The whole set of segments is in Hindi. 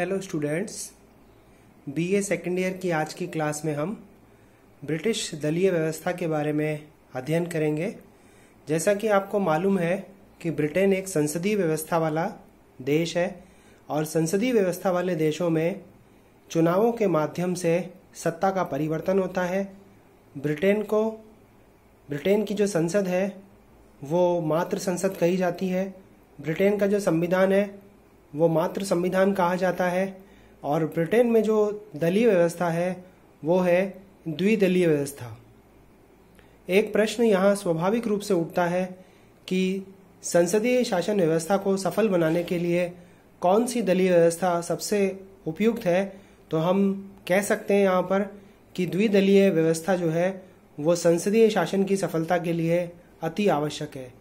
hello students BA second year की आज की क्लास में हम ब्रिटिश दलीय व्यवस्था के बारे में अध्ययन करेंगे जैसा कि आपको मालूम है कि ब्रिटेन एक संसदीय व्यवस्था वाला देश है और संसदीय व्यवस्था वाले देशों में चुनावों के माध्यम से सत्ता का परिवर्तन होता है ब्रिटेन को ब्रिटेन की जो संसद है वो मात्र संसद कही जाती है ब्रिटेन का जो संविधान है वो मात्र संविधान कहा जाता है और ब्रिटेन में जो दलीय व्यवस्था है वो है द्विदलीय व्यवस्था एक प्रश्न यहाँ स्वाभाविक रूप से उठता है कि संसदीय शासन व्यवस्था को सफल बनाने के लिए कौन सी दलीय व्यवस्था सबसे उपयुक्त है तो हम कह सकते हैं यहाँ पर कि द्विदलीय व्यवस्था जो है वो संसदीय शासन की सफलता के लिए अति आवश्यक है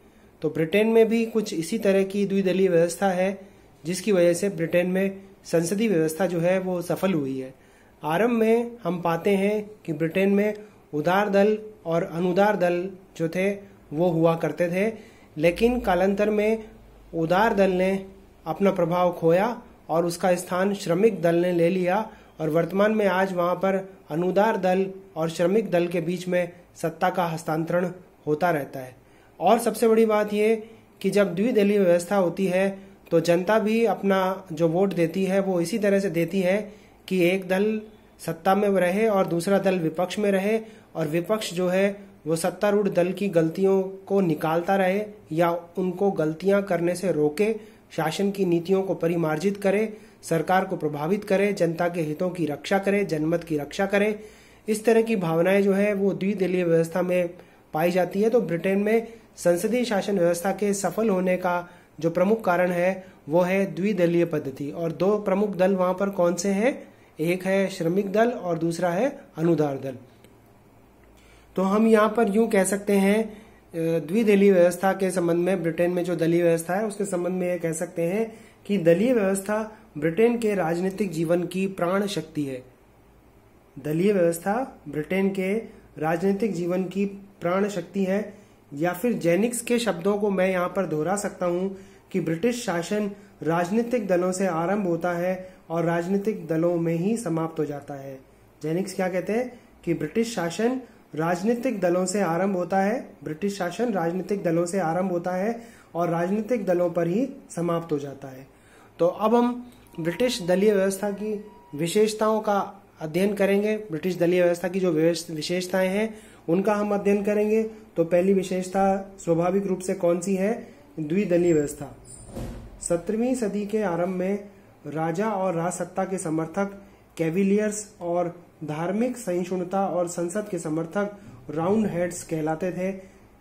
तो ब्रिटेन में भी कुछ इसी तरह की द्विदलीय व्यवस्था है जिसकी वजह से ब्रिटेन में संसदीय व्यवस्था जो है वो सफल हुई है आरंभ में हम पाते हैं कि ब्रिटेन में उदार दल और अनुदार दल जो थे वो हुआ करते थे लेकिन कालांतर में उदार दल ने अपना प्रभाव खोया और उसका स्थान श्रमिक दल ने ले लिया और वर्तमान में आज वहाँ पर अनुदार दल और श्रमिक दल के बीच में सत्ता का हस्तांतरण होता रहता है और सबसे बड़ी बात यह कि जब द्विदलीय व्यवस्था होती है तो जनता भी अपना जो वोट देती है वो इसी तरह से देती है कि एक दल सत्ता में रहे और दूसरा दल विपक्ष में रहे और विपक्ष जो है वो सत्तारूढ़ दल की गलतियों को निकालता रहे या उनको गलतियां करने से रोके शासन की नीतियों को परिमार्जित करे सरकार को प्रभावित करे जनता के हितों की रक्षा करे जनमत की रक्षा करे इस तरह की भावनाएं जो है वो द्विदलीय व्यवस्था में पाई जाती है तो ब्रिटेन में संसदीय शासन व्यवस्था के सफल होने का जो प्रमुख कारण है वो है द्विदलीय पद्धति और दो प्रमुख दल वहां पर कौन से हैं एक है श्रमिक दल और दूसरा है अनुदार दल तो हम यहां पर यूं कह सकते हैं द्विदलीय व्यवस्था के संबंध में ब्रिटेन में जो दलीय व्यवस्था है उसके संबंध में यह कह सकते हैं कि दलीय व्यवस्था ब्रिटेन के राजनीतिक जीवन की प्राण शक्ति है दलीय व्यवस्था ब्रिटेन के राजनीतिक जीवन की प्राण शक्ति है या फिर जेनिक्स के शब्दों को मैं यहाँ पर दोहरा सकता हूँ कि ब्रिटिश शासन राजनीतिक दलों से आरंभ होता है और राजनीतिक दलों में ही समाप्त हो जाता है जेनिक्स क्या कहते हैं कि ब्रिटिश शासन राजनीतिक दलों से आरंभ होता है ब्रिटिश शासन राजनीतिक दलों से आरंभ होता है और राजनीतिक दलों पर ही समाप्त हो जाता है तो अब हम ब्रिटिश दलीय व्यवस्था की विशेषताओं का अध्ययन करेंगे ब्रिटिश दलीय व्यवस्था की जो विशेषताएं हैं उनका हम अध्ययन करेंगे तो पहली विशेषता स्वाभाविक रूप से कौन सी है द्विदलीय व्यवस्था सत्रहवीं सदी के आरंभ में राजा और राजसत्ता के समर्थक कैविलियर्स और धार्मिक सहिष्णुता और संसद के समर्थक राउंड हेड्स कहलाते थे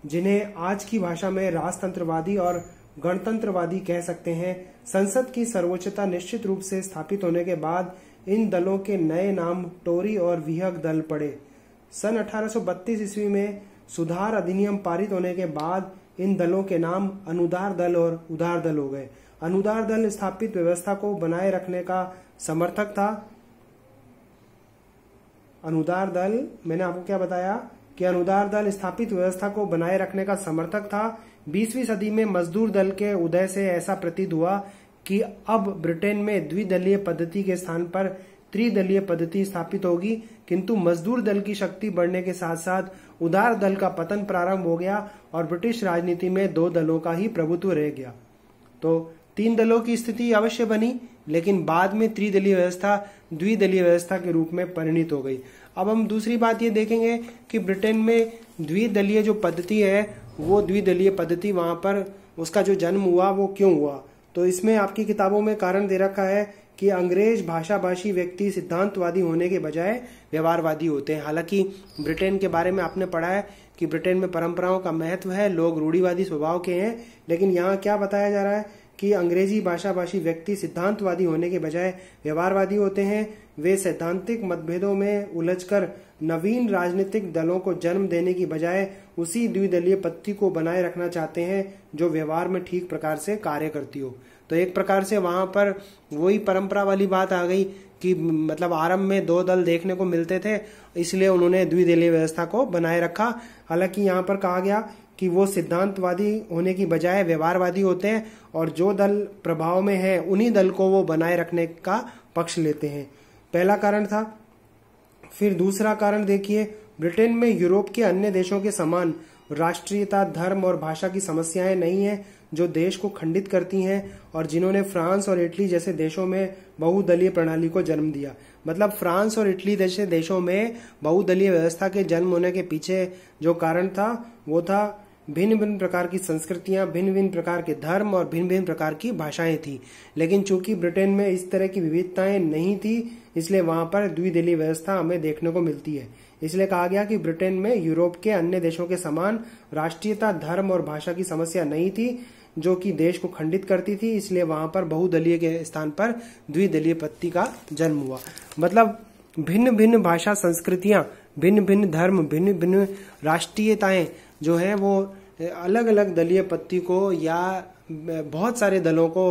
जिन्हें आज की भाषा में राजतंत्रवादी और गणतंत्रवादी कह सकते हैं संसद की सर्वोच्चता निश्चित रूप से स्थापित होने के बाद इन दलों के नए नाम टोरी और विहग दल पड़े सन 1832 ईस्वी में सुधार अधिनियम पारित होने के बाद इन दलों के नाम अनुदार दल और उदार दल हो गए अनुदार दल स्थापित व्यवस्था को बनाए रखने का समर्थक था अनुदार दल मैंने आपको क्या बताया कि अनुदार दल स्थापित व्यवस्था को बनाए रखने का समर्थक था 20वीं सदी में मजदूर दल के उदय से ऐसा प्रतीत हुआ कि अब ब्रिटेन में द्विदलीय पद्धति के स्थान पर त्रिदलीय पद्धति स्थापित होगी किंतु मजदूर दल की शक्ति बढ़ने के साथ साथ उदार दल का पतन प्रारंभ हो गया और ब्रिटिश राजनीति में दो दलों का ही प्रभुत्व रह गया तो तीन दलों की स्थिति अवश्य बनी लेकिन बाद में त्रिदलीय व्यवस्था द्विदलीय व्यवस्था के रूप में परिणित हो गई अब हम दूसरी बात ये देखेंगे कि ब्रिटेन में द्विदलीय जो पद्धति है वो द्विदलीय पद्धति वहां पर उसका जो जन्म हुआ वो क्यों हुआ तो इसमें आपकी किताबों में कारण दे रखा है कि अंग्रेज भाषा भाषी व्यक्ति सिद्धांतवादी होने के बजाय व्यवहारवादी होते हैं हालांकि ब्रिटेन के बारे में आपने पढ़ा है कि ब्रिटेन में परंपराओं का महत्व है लोग रूढ़ीवादी स्वभाव के हैं लेकिन यहाँ क्या बताया जा रहा है कि अंग्रेजी भाषा भाषी व्यक्ति सिद्धांतवादी होने के बजाय व्यवहारवादी होते हैं वे सैद्धांतिक मतभेदों में उलझकर नवीन राजनीतिक दलों को जन्म देने की बजाय उसी द्विदलीय पत्ती को बनाए रखना चाहते हैं जो व्यवहार में ठीक प्रकार से कार्य करती हो तो एक प्रकार से वहाँ पर वही परंपरा वाली बात आ गई कि मतलब आरंभ में दो दल देखने को मिलते थे इसलिए उन्होंने द्विदलीय व्यवस्था को बनाए रखा हालांकि यहाँ पर कहा गया कि वो सिद्धांतवादी होने की बजाय व्यवहारवादी होते हैं और जो दल प्रभाव में है उन्हीं दल को वो बनाए रखने का पक्ष लेते हैं पहला कारण था फिर दूसरा कारण देखिए ब्रिटेन में यूरोप के अन्य देशों के समान राष्ट्रीयता धर्म और भाषा की समस्याएं नहीं है जो देश को खंडित करती हैं और जिन्होंने फ्रांस और इटली जैसे देशों में बहुदलीय प्रणाली को जन्म दिया मतलब फ्रांस और इटली जैसे देशों में बहुदलीय व्यवस्था के जन्म होने के पीछे जो कारण था वो था भिन्न भिन्न प्रकार की संस्कृतियां भिन्न भिन्न प्रकार के धर्म और भिन्न भिन्न प्रकार की भाषाएं थी लेकिन चूंकि ब्रिटेन में इस तरह की विविधताएं नहीं थी इसलिए वहां पर द्विदलीय व्यवस्था हमें देखने को मिलती है इसलिए कहा गया कि ब्रिटेन में यूरोप के अन्य देशों के समान राष्ट्रीयता धर्म और भाषा की समस्या नहीं थी जो कि देश को खंडित करती थी इसलिए वहां पर बहुदलीय के स्थान पर द्विदलीय पत्ती का जन्म हुआ मतलब भिन्न भिन्न भाषा संस्कृतियां भिन्न भिन्न धर्म भिन्न भिन्न राष्ट्रीयताएं जो है वो अलग अलग दलीय पत्ति को या बहुत सारे दलों को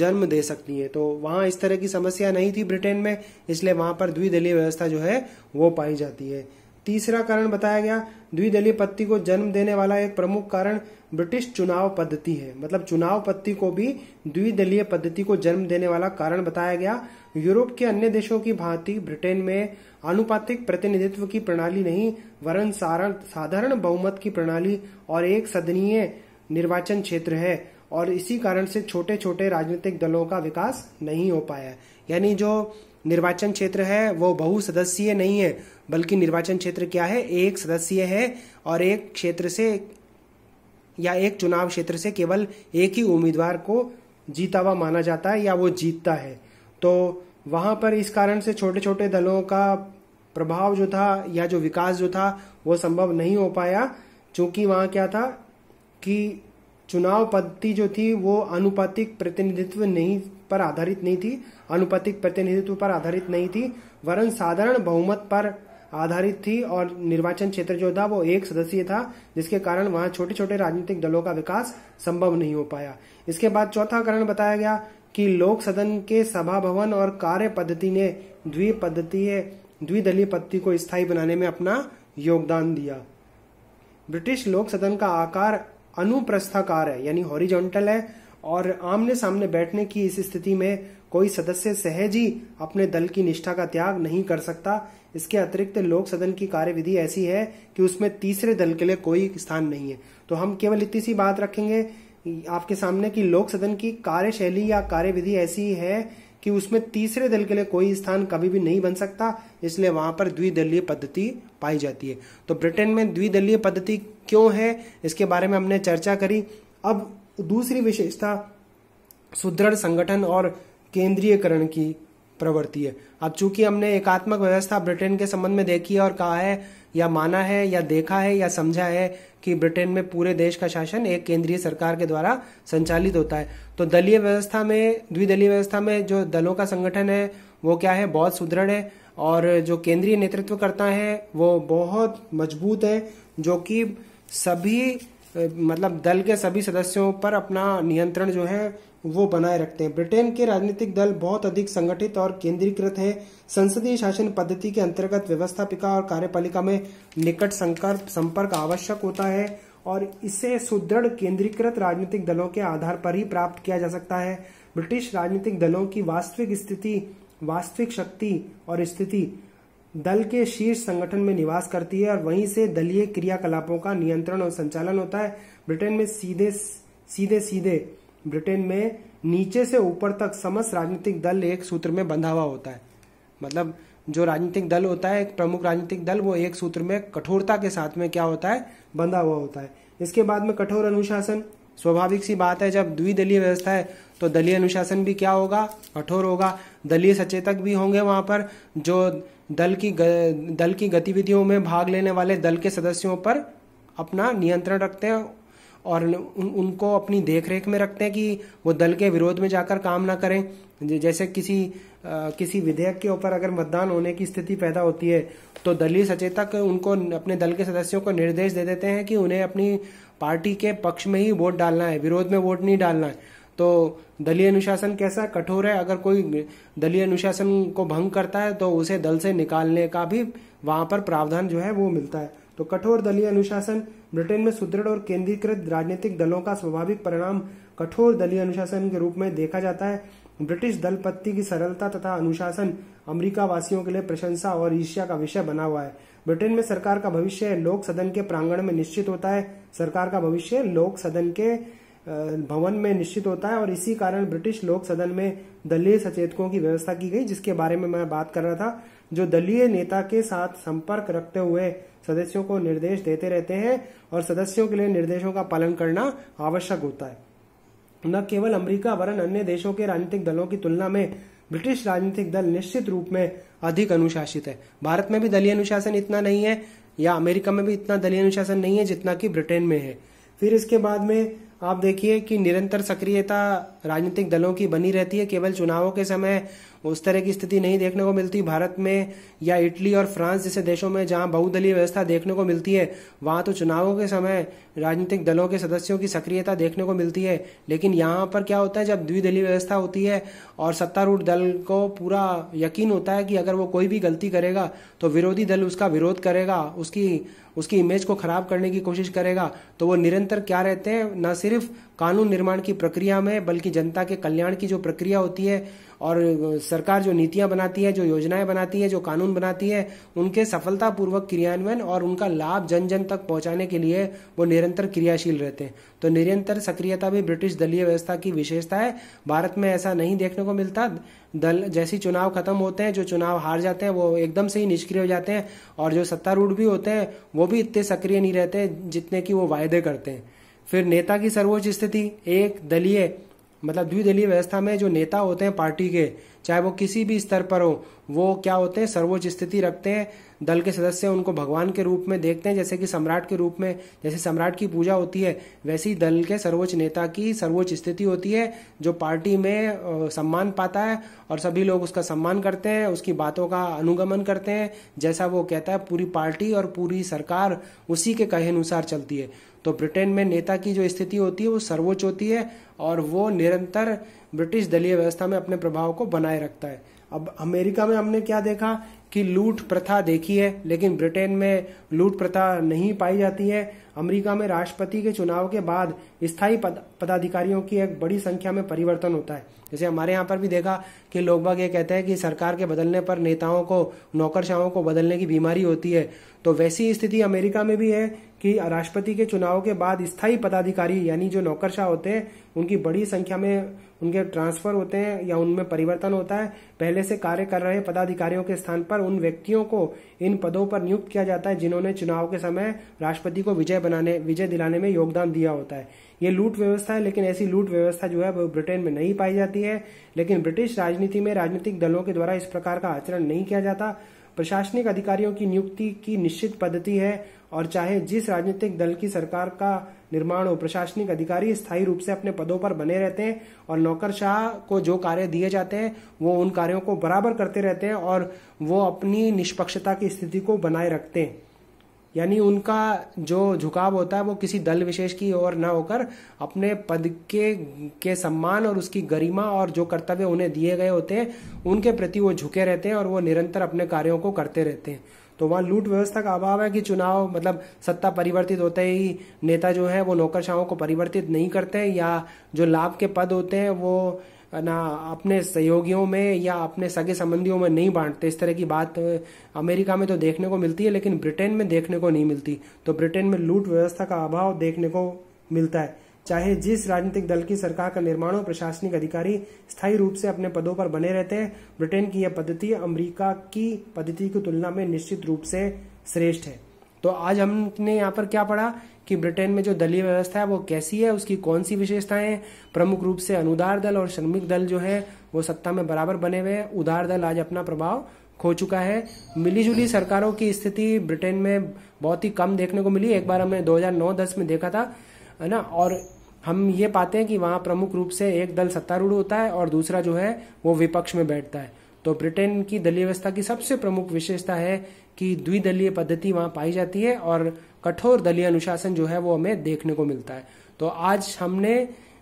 जन्म दे सकती है तो वहां इस तरह की समस्या नहीं थी ब्रिटेन में इसलिए वहां पर द्विदलीय व्यवस्था जो है वो पाई जाती है तीसरा कारण बताया गया द्विदलीय पत्ति को जन्म देने वाला एक प्रमुख कारण ब्रिटिश चुनाव पद्धति है मतलब चुनाव पत्ती को भी द्विदलीय पद्धति को जन्म देने वाला कारण बताया गया यूरोप के अन्य देशों की भांति ब्रिटेन में आनुपातिक प्रतिनिधित्व की प्रणाली नहीं वरन साधारण बहुमत की प्रणाली और एक सदनीय निर्वाचन क्षेत्र है और इसी कारण से छोटे छोटे राजनीतिक दलों का विकास नहीं हो पाया है यानी जो निर्वाचन क्षेत्र है वो बहुसदस्यीय नहीं है बल्कि निर्वाचन क्षेत्र क्या है एक सदस्यीय है और एक क्षेत्र से या एक चुनाव क्षेत्र से केवल एक ही उम्मीदवार को जीता हुआ माना जाता है या वो जीतता है तो वहां पर इस कारण से छोटे छोटे दलों का प्रभाव जो था या जो विकास जो था वो संभव नहीं हो पाया क्योंकि वहां क्या था कि चुनाव पद्धति जो थी वो अनुपातिक प्रतिनिधित्व नहीं पर आधारित नहीं थी अनुपातिक प्रतिनिधित्व पर आधारित नहीं थी वरन साधारण बहुमत पर आधारित थी और निर्वाचन क्षेत्र जो था वो एक सदस्यीय था जिसके कारण वहां छोटे छोटे राजनीतिक दलों का विकास संभव नहीं हो पाया इसके बाद चौथा कारण बताया गया कि लोक सदन के सभा भवन और कार्य पद्धति ने द्विपद्धतीय द्विदलीय पद्धति को स्थायी बनाने में अपना योगदान दिया ब्रिटिश लोक सदन का आकार अनुप्रस्थाकार है यानी हॉरिजॉन्टल है और आमने सामने बैठने की इस स्थिति में कोई सदस्य सहज ही अपने दल की निष्ठा का त्याग नहीं कर सकता इसके अतिरिक्त लोक सदन की कार्यविधि ऐसी है कि उसमें तीसरे दल के लिए कोई स्थान नहीं है तो हम केवल इतनी सी बात रखेंगे आपके सामने कि लोक सदन की कार्यशैली या कार्यविधि ऐसी है कि उसमें तीसरे दल के लिए कोई स्थान कभी भी नहीं बन सकता इसलिए वहां पर द्विदलीय पद्धति पाई जाती है तो ब्रिटेन में द्विदलीय पद्धति क्यों है इसके बारे में हमने चर्चा करी अब दूसरी विशेषता सुदृढ़ संगठन और केंद्रीयकरण की प्रवृत्ति है अब चूंकि हमने एकात्मक व्यवस्था ब्रिटेन के संबंध में देखी है और कहा है या माना है या देखा है या समझा है कि ब्रिटेन में पूरे देश का शासन एक केंद्रीय सरकार के द्वारा संचालित होता है तो दलीय व्यवस्था में द्विदलीय व्यवस्था में जो दलों का संगठन है वो क्या है बहुत सुदृढ़ है और जो केंद्रीय नेतृत्व करता है वो बहुत मजबूत है जो कि सभी मतलब दल के सभी सदस्यों पर अपना नियंत्रण जो है वो बनाए रखते हैं ब्रिटेन के राजनीतिक दल बहुत अधिक संगठित और केंद्रीकृत है संसदीय शासन पद्धति के अंतर्गत व्यवस्थापिका और कार्यपालिका में निकट संपर्क आवश्यक होता है और इसे सुदृढ़ केंद्रीकृत राजनीतिक दलों के आधार पर ही प्राप्त किया जा सकता है ब्रिटिश राजनीतिक दलों की वास्तविक स्थिति वास्तविक शक्ति और स्थिति दल के शीर्ष संगठन में निवास करती है और वहीं से दलीय क्रियाकलापों का नियंत्रण और संचालन होता है ब्रिटेन में सीधे सीधे सीधे ब्रिटेन में नीचे से ऊपर तक समस्त राजनीतिक दल एक सूत्र में बंधा हुआ होता है मतलब जो राजनीतिक दल होता है एक प्रमुख राजनीतिक दल वो एक सूत्र में कठोरता के साथ में क्या होता है बंधा हुआ होता है इसके बाद में कठोर अनुशासन स्वाभाविक सी बात है जब द्विदलीय व्यवस्था है तो दलीय अनुशासन भी क्या होगा कठोर होगा दलीय सचेतक भी होंगे वहां पर जो दल की दल की गतिविधियों में भाग लेने वाले दल के सदस्यों पर अपना नियंत्रण रखते हैं और उन, उनको अपनी देखरेख में रखते हैं कि वो दल के विरोध में जाकर काम ना करें जैसे किसी आ, किसी विधेयक के ऊपर अगर मतदान होने की स्थिति पैदा होती है तो दलीय सचेतक उनको अपने दल के सदस्यों को निर्देश दे देते हैं कि उन्हें अपनी पार्टी के पक्ष में ही वोट डालना है विरोध में वोट नहीं डालना है तो दलीय अनुशासन कैसा कठोर है अगर कोई दलीय अनुशासन को भंग करता है तो उसे दल से निकालने का भी वहां पर प्रावधान जो है वो मिलता है तो कठोर दलीय अनुशासन ब्रिटेन में सुदृढ़ और केंद्रीकृत राजनीतिक दलों का स्वाभाविक परिणाम कठोर दलीय अनुशासन के रूप में देखा जाता है ब्रिटिश दलपत्ति की सरलता तथा अनुशासन अमरीका वासियों के लिए प्रशंसा और ईर्ष्या का विषय बना हुआ है ब्रिटेन में सरकार का भविष्य लोक सदन के प्रांगण में निश्चित होता है सरकार का भविष्य लोक सदन के भवन में निश्चित होता है और इसी कारण ब्रिटिश लोक सदन में दलीय सचेतकों की व्यवस्था की गई जिसके बारे में मैं बात कर रहा था जो दलीय नेता के साथ संपर्क रखते हुए सदस्यों को निर्देश देते रहते हैं और सदस्यों के लिए निर्देशों का पालन करना आवश्यक होता है न केवल अमेरिका वरन अन्य देशों के राजनीतिक दलों की तुलना में ब्रिटिश राजनीतिक दल निश्चित रूप में अधिक अनुशासित है भारत में भी दलीय अनुशासन इतना नहीं है या अमेरिका में भी इतना दलीय अनुशासन नहीं है जितना कि ब्रिटेन में है फिर इसके बाद में आप देखिए कि निरंतर सक्रियता राजनीतिक दलों की बनी रहती है केवल चुनावों के समय उस तरह की स्थिति नहीं देखने को मिलती भारत में या इटली और फ्रांस जैसे देशों में जहां बहुदलीय व्यवस्था देखने को मिलती है वहां तो चुनावों के समय राजनीतिक दलों के सदस्यों की सक्रियता देखने को मिलती है लेकिन यहां पर क्या होता है जब द्विदलीय व्यवस्था होती है और सत्तारूढ़ दल को पूरा यकीन होता है कि अगर वो कोई भी गलती करेगा तो विरोधी दल उसका विरोध करेगा उसकी उसकी इमेज को खराब करने की कोशिश करेगा तो वो निरंतर क्या रहते हैं न सिर्फ कानून निर्माण की प्रक्रिया में बल्कि जनता के कल्याण की जो प्रक्रिया होती है और सरकार जो नीतियां बनाती है जो योजनाएं बनाती है जो कानून बनाती है उनके सफलतापूर्वक क्रियान्वयन और उनका लाभ जन जन तक पहुंचाने के लिए वो निरंतर क्रियाशील रहते हैं तो निरंतर सक्रियता भी ब्रिटिश दलीय व्यवस्था की विशेषता है भारत में ऐसा नहीं देखने को मिलता दल जैसी चुनाव खत्म होते हैं जो चुनाव हार जाते हैं वो एकदम से ही निष्क्रिय हो जाते हैं और जो सत्तारूढ़ भी होते हैं वो भी इतने सक्रिय नहीं रहते जितने की वो वायदे करते हैं फिर नेता की सर्वोच्च स्थिति एक दलीय मतलब द्विदलीय व्यवस्था में जो नेता होते हैं पार्टी के चाहे वो किसी भी स्तर पर हो वो क्या होते हैं सर्वोच्च स्थिति रखते हैं दल के सदस्य उनको भगवान के रूप में देखते हैं जैसे कि सम्राट के रूप में जैसे सम्राट की पूजा होती है वैसे ही दल के सर्वोच्च नेता की सर्वोच्च स्थिति होती है जो पार्टी में सम्मान पाता है और सभी लोग उसका सम्मान करते हैं उसकी बातों का अनुगमन करते हैं जैसा वो कहता है पूरी पार्टी और पूरी सरकार उसी के कहे अनुसार चलती है तो ब्रिटेन में नेता की जो स्थिति होती है वो सर्वोच्च होती है और वो निरंतर ब्रिटिश दलीय व्यवस्था में अपने प्रभाव को बनाए रखता है अब अमेरिका में हमने क्या देखा कि लूट प्रथा देखी है लेकिन ब्रिटेन में लूट प्रथा नहीं पाई जाती है अमेरिका में राष्ट्रपति के चुनाव के बाद स्थायी पदाधिकारियों की एक बड़ी संख्या में परिवर्तन होता है जैसे हमारे यहाँ पर भी देखा कि लोग बाग ये कहते हैं कि सरकार के बदलने पर नेताओं को नौकरशाहों को बदलने की बीमारी होती है तो वैसी स्थिति अमेरिका में भी है कि राष्ट्रपति के चुनाव के बाद स्थायी पदाधिकारी यानी जो नौकरशाह होते हैं उनकी बड़ी संख्या में उनके ट्रांसफर होते हैं या उनमें परिवर्तन होता है पहले से कार्य कर रहे पदाधिकारियों के स्थान पर उन व्यक्तियों को इन पदों पर नियुक्त किया जाता है जिन्होंने चुनाव के समय राष्ट्रपति को विजय बनाने विजय दिलाने में योगदान दिया होता है ये लूट व्यवस्था है लेकिन ऐसी लूट व्यवस्था जो है वो ब्रिटेन में नहीं पाई जाती है लेकिन ब्रिटिश राजनीति में राजनीतिक दलों के द्वारा इस प्रकार का आचरण नहीं किया जाता प्रशासनिक अधिकारियों की नियुक्ति की निश्चित पद्धति है और चाहे जिस राजनीतिक दल की सरकार का निर्माण हो प्रशासनिक अधिकारी स्थायी रूप से अपने पदों पर बने रहते हैं और नौकरशाह को जो कार्य दिए जाते हैं वो उन कार्यों को बराबर करते रहते हैं और वो अपनी निष्पक्षता की स्थिति को बनाए रखते हैं यानी उनका जो झुकाव होता है वो किसी दल विशेष की ओर न होकर अपने पद के के सम्मान और उसकी गरिमा और जो कर्तव्य उन्हें दिए गए होते हैं उनके प्रति वो झुके रहते हैं और वो निरंतर अपने कार्यों को करते रहते हैं तो वहाँ लूट व्यवस्था का अभाव है कि चुनाव मतलब सत्ता परिवर्तित होते ही नेता जो है वो नौकरशाहों को परिवर्तित नहीं करते हैं या जो लाभ के पद होते हैं वो ना अपने सहयोगियों में या अपने सगे संबंधियों में नहीं बांटते इस तरह की बात अमेरिका में तो देखने को मिलती है लेकिन ब्रिटेन में देखने को नहीं मिलती तो ब्रिटेन में लूट व्यवस्था का अभाव देखने को मिलता है चाहे जिस राजनीतिक दल की सरकार का निर्माण हो प्रशासनिक अधिकारी स्थायी रूप से अपने पदों पर बने रहते हैं ब्रिटेन की यह पद्धति अमेरिका की पद्धति की तुलना में निश्चित रूप से श्रेष्ठ है तो आज हमने यहाँ पर क्या पढ़ा कि ब्रिटेन में जो दलीय व्यवस्था है वो कैसी है उसकी कौन सी विशेषताएं हैं प्रमुख रूप से अनुदार दल और श्रमिक दल जो है वो सत्ता में बराबर बने हुए हैं उदार दल आज अपना प्रभाव खो चुका है मिलीजुली सरकारों की स्थिति ब्रिटेन में बहुत ही कम देखने को मिली एक बार हमने 2009-10 में देखा था है ना और हम ये पाते हैं कि वहां प्रमुख रूप से एक दल सत्तारूढ़ होता है और दूसरा जो है वो विपक्ष में बैठता है तो ब्रिटेन की दलीय व्यवस्था की सबसे प्रमुख विशेषता है की द्विदलीय पद्धति वहां पाई जाती है और कठोर दलीय अनुशासन जो है वो हमें देखने को मिलता है तो आज हमने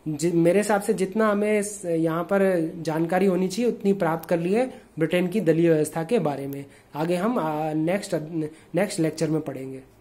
मेरे हिसाब से जितना हमें यहाँ पर जानकारी होनी चाहिए उतनी प्राप्त कर ली है ब्रिटेन की दलीय व्यवस्था के बारे में आगे हम नेक्स्ट नेक्स्ट लेक्चर में पढ़ेंगे